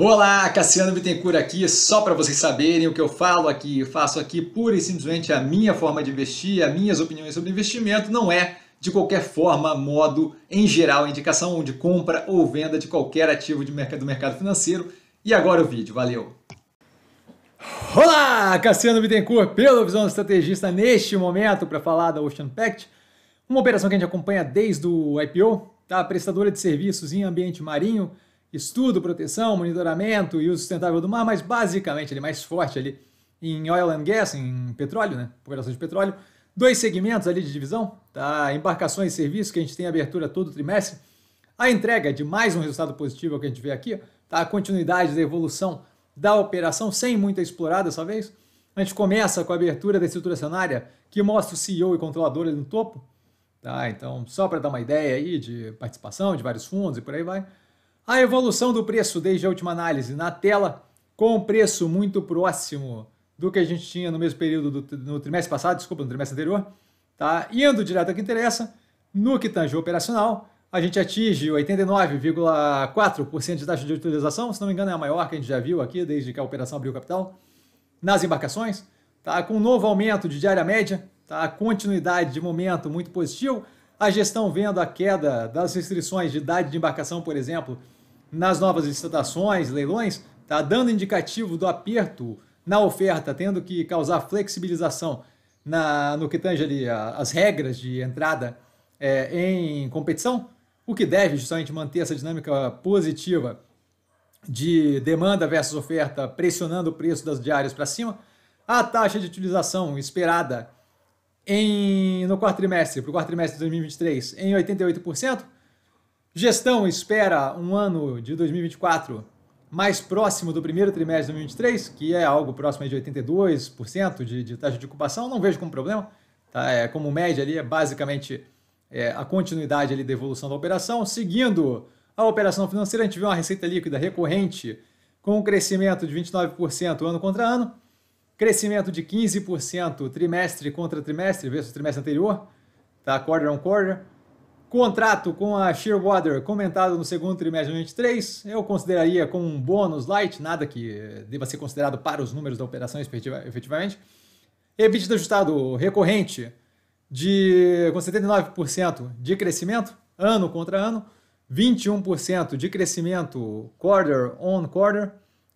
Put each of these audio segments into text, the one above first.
Olá, Cassiano Bittencourt aqui, só para vocês saberem o que eu falo aqui, eu faço aqui pura e simplesmente a minha forma de investir, as minhas opiniões sobre investimento, não é de qualquer forma, modo, em geral, indicação de compra ou venda de qualquer ativo de mercado, do mercado financeiro. E agora o vídeo, valeu! Olá, Cassiano Bittencourt, pela visão do estrategista neste momento para falar da Ocean Pact, uma operação que a gente acompanha desde o IPO, tá? prestadora de serviços em ambiente marinho, estudo, proteção, monitoramento e uso sustentável do mar, mas basicamente ele é mais forte ali em oil and gas, em petróleo, né? de petróleo. Dois segmentos ali de divisão, tá? Embarcações e serviços, que a gente tem abertura todo trimestre. A entrega de mais um resultado positivo é que a gente vê aqui, tá? A continuidade da evolução da operação, sem muita explorada dessa vez. A gente começa com a abertura da estrutura acionária, que mostra o CEO e controlador ali no topo, tá? Então, só para dar uma ideia aí de participação de vários fundos e por aí vai. A evolução do preço desde a última análise na tela, com o preço muito próximo do que a gente tinha no mesmo período do, no trimestre passado, desculpa, no trimestre anterior, tá? Indo direto ao que interessa, no que tange operacional, a gente atinge 89,4% de taxa de utilização, se não me engano é a maior que a gente já viu aqui desde que a operação abriu capital, nas embarcações, tá? com um novo aumento de diária média, tá? continuidade de momento muito positivo, a gestão vendo a queda das restrições de idade de embarcação, por exemplo, nas novas licitações, leilões, está dando indicativo do aperto na oferta, tendo que causar flexibilização na, no que tange ali a, as regras de entrada é, em competição, o que deve justamente manter essa dinâmica positiva de demanda versus oferta, pressionando o preço das diárias para cima. A taxa de utilização esperada em, no quarto trimestre, para o quarto trimestre de 2023, em 88%, Gestão espera um ano de 2024 mais próximo do primeiro trimestre de 2023, que é algo próximo de 82% de, de taxa de ocupação, não vejo como problema. Tá? É, como média ali, é basicamente é, a continuidade ali da evolução da operação. Seguindo a operação financeira, a gente vê uma receita líquida recorrente com um crescimento de 29% ano contra ano, crescimento de 15% trimestre contra trimestre versus trimestre anterior, tá? quarter on quarter Contrato com a Shearwater, comentado no segundo trimestre de 2023, eu consideraria como um bônus light, nada que deva ser considerado para os números da operação efetivamente. EBITDA ajustado recorrente de com 79% de crescimento ano contra ano, 21% de crescimento quarter on quarter,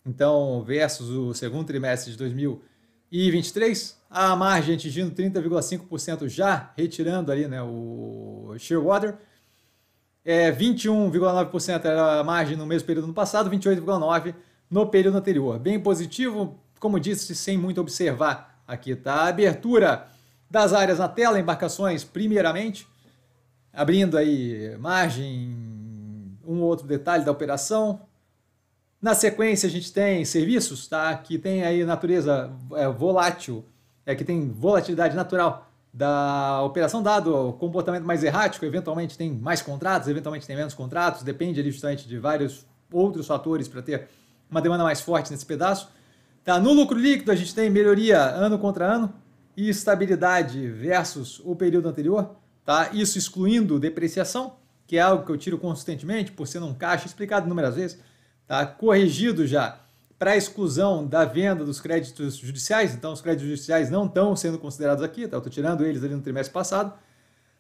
então versus o segundo trimestre de 2023 e 23, a margem atingindo 30,5% já, retirando ali né, o Shearwater. É, 21,9% era a margem no mesmo período do passado, 28,9% no período anterior. Bem positivo, como disse, sem muito observar aqui, tá? A abertura das áreas na tela, embarcações primeiramente, abrindo aí margem, um ou outro detalhe da operação, na sequência, a gente tem serviços, tá? que tem aí natureza é, volátil, é, que tem volatilidade natural da operação dado, comportamento mais errático, eventualmente tem mais contratos, eventualmente tem menos contratos, depende ali justamente de vários outros fatores para ter uma demanda mais forte nesse pedaço. Tá, no lucro líquido a gente tem melhoria ano contra ano e estabilidade versus o período anterior, tá? Isso excluindo depreciação, que é algo que eu tiro consistentemente por ser um caixa explicado inúmeras vezes. Tá corrigido já para a exclusão da venda dos créditos judiciais, então os créditos judiciais não estão sendo considerados aqui, tá? eu estou tirando eles ali no trimestre passado,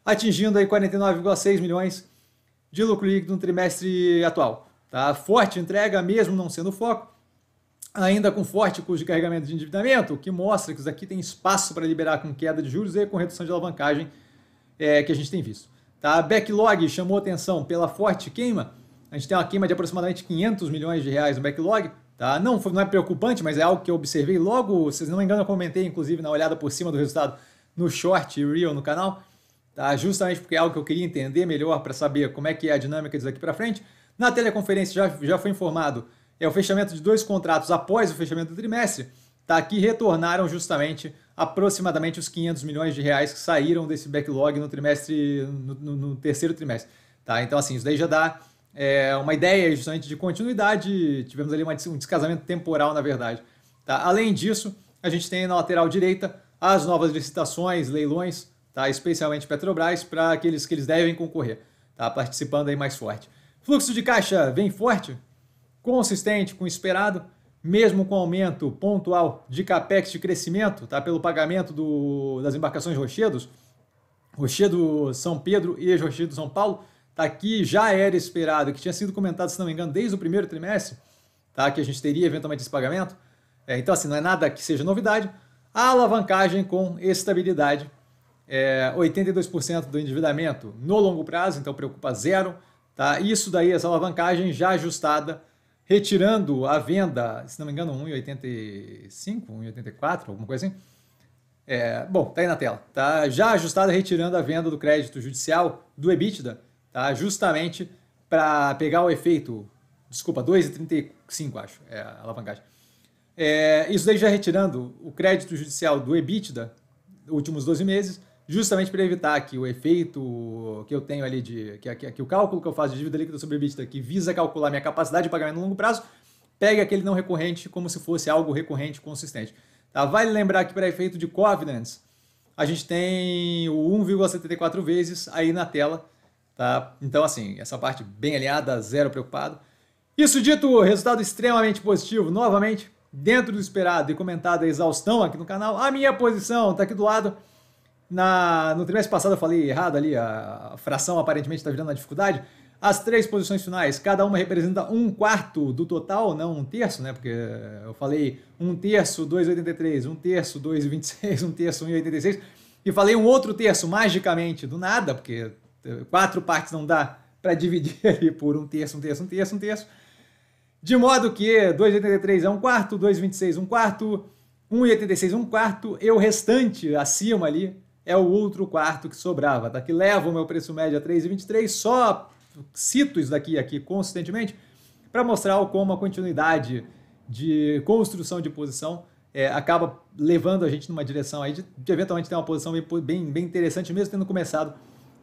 atingindo aí 49,6 milhões de lucro líquido no trimestre atual. Tá? Forte entrega, mesmo não sendo foco, ainda com forte custo de carregamento de endividamento, o que mostra que isso aqui tem espaço para liberar com queda de juros e com redução de alavancagem é, que a gente tem visto. Tá? Backlog chamou atenção pela forte queima, a gente tem uma queima de aproximadamente 500 milhões de reais no backlog, tá? Não, não é preocupante, mas é algo que eu observei logo, se não me engano, eu comentei inclusive na olhada por cima do resultado no short e real no canal, tá? Justamente porque é algo que eu queria entender melhor para saber como é que é a dinâmica disso aqui para frente. Na teleconferência já, já foi informado é o fechamento de dois contratos após o fechamento do trimestre, tá? Que retornaram justamente aproximadamente os 500 milhões de reais que saíram desse backlog no trimestre, no, no, no terceiro trimestre, tá? Então assim, isso daí já dá é, uma ideia justamente de continuidade, tivemos ali uma, um descasamento temporal, na verdade. Tá? Além disso, a gente tem na lateral direita as novas licitações, leilões, tá? especialmente Petrobras, para aqueles que eles devem concorrer, tá? participando aí mais forte. Fluxo de caixa vem forte, consistente com o esperado, mesmo com aumento pontual de capex de crescimento tá? pelo pagamento do, das embarcações Rochedos, Rochedo São Pedro e Rochedo São Paulo, tá aqui, já era esperado, que tinha sido comentado, se não me engano, desde o primeiro trimestre, tá? que a gente teria eventualmente esse pagamento. É, então, assim, não é nada que seja novidade. A alavancagem com estabilidade, é, 82% do endividamento no longo prazo, então preocupa zero. Tá? Isso daí, essa alavancagem já ajustada, retirando a venda, se não me engano, 1,85, 1,84, alguma coisa assim. É, bom, tá aí na tela. Tá? Já ajustada, retirando a venda do crédito judicial do EBITDA, tá? justamente para pegar o efeito, desculpa, 2,35, acho, é a alavancagem. É, isso daí já retirando o crédito judicial do EBITDA, últimos 12 meses, justamente para evitar que o efeito que eu tenho ali de. Que, que, que, o cálculo que eu faço de dívida líquida sobre EBITDA, que visa calcular minha capacidade de pagamento no longo prazo, pegue aquele não recorrente como se fosse algo recorrente consistente. Tá? Vale lembrar que para efeito de covenants, a gente tem o 1,74 vezes aí na tela Tá? Então, assim, essa parte bem aliada zero preocupado. Isso dito, resultado extremamente positivo, novamente, dentro do esperado e comentado a exaustão aqui no canal. A minha posição está aqui do lado. Na, no trimestre passado eu falei errado ali, a fração aparentemente está virando uma dificuldade. As três posições finais, cada uma representa um quarto do total, não um terço, né? Porque eu falei um terço, 2,83, um terço, 2,26, um terço, 1,86. E falei um outro terço, magicamente, do nada, porque quatro partes não dá para dividir ali por um terço, um terço, um terço, um terço. De modo que 2,83 é um quarto, 2,26 um quarto, 1,86 um quarto, e o restante acima ali é o outro quarto que sobrava, tá? que leva o meu preço médio a 3,23, só cito isso daqui aqui consistentemente para mostrar como a continuidade de construção de posição é, acaba levando a gente numa direção aí de, de eventualmente ter uma posição bem, bem, bem interessante, mesmo tendo começado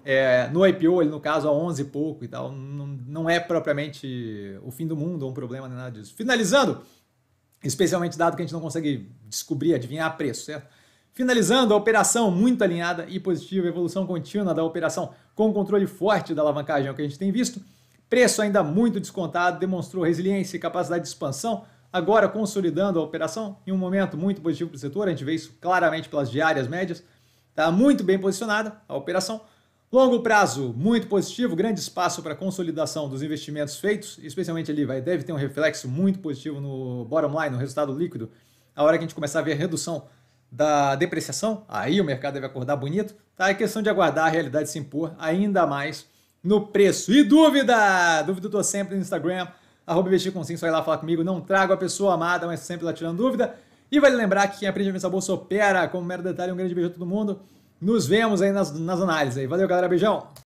é, no IPO, ele no caso a 11 e pouco e tal, não, não é propriamente o fim do mundo ou um problema nem nada disso. Finalizando, especialmente dado que a gente não consegue descobrir, adivinhar preço, certo? Finalizando, a operação muito alinhada e positiva, evolução contínua da operação com controle forte da alavancagem, é o que a gente tem visto. Preço ainda muito descontado, demonstrou resiliência e capacidade de expansão, agora consolidando a operação em um momento muito positivo para o setor. A gente vê isso claramente pelas diárias médias. Está muito bem posicionada a operação. Longo prazo, muito positivo, grande espaço para consolidação dos investimentos feitos, especialmente ali vai, deve ter um reflexo muito positivo no bottom line, no resultado líquido. A hora que a gente começar a ver a redução da depreciação, aí o mercado deve acordar bonito. Tá? É questão de aguardar a realidade se impor ainda mais no preço. E dúvida? Dúvida eu estou sempre no Instagram, arroba investir vai lá falar comigo. Não trago a pessoa amada, mas sempre lá tirando dúvida. E vale lembrar que quem aprende a pensar bolsa opera. Como mero detalhe, um grande beijo a todo mundo. Nos vemos aí nas, nas análises. Aí. Valeu, galera. Beijão.